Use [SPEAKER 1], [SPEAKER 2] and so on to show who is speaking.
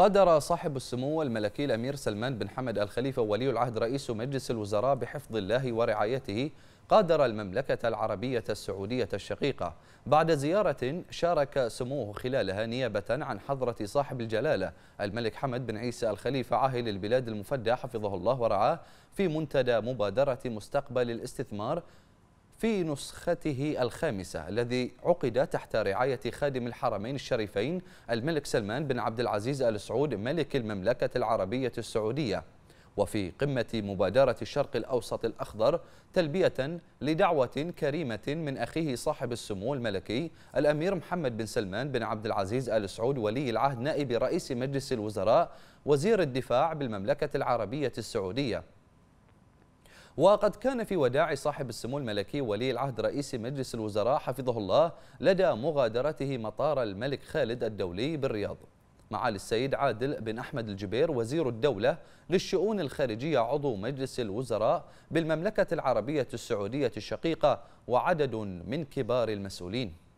[SPEAKER 1] قدر صاحب السمو الملكي الأمير سلمان بن حمد الخليفة ولي العهد رئيس مجلس الوزراء بحفظ الله ورعايته قادر المملكة العربية السعودية الشقيقة بعد زيارة شارك سموه خلالها نيابة عن حضرة صاحب الجلالة الملك حمد بن عيسى الخليفة عاهل البلاد المفدى حفظه الله ورعاه في منتدى مبادرة مستقبل الاستثمار في نسخته الخامسة الذي عقد تحت رعاية خادم الحرمين الشريفين الملك سلمان بن عبد العزيز آل سعود ملك المملكة العربية السعودية وفي قمة مبادرة الشرق الأوسط الأخضر تلبية لدعوة كريمة من أخيه صاحب السمو الملكي الأمير محمد بن سلمان بن عبد العزيز آل سعود ولي العهد نائب رئيس مجلس الوزراء وزير الدفاع بالمملكة العربية السعودية وقد كان في وداع صاحب السمو الملكي ولي العهد رئيس مجلس الوزراء حفظه الله لدى مغادرته مطار الملك خالد الدولي بالرياض معالي السيد عادل بن أحمد الجبير وزير الدولة للشؤون الخارجية عضو مجلس الوزراء بالمملكة العربية السعودية الشقيقة وعدد من كبار المسؤولين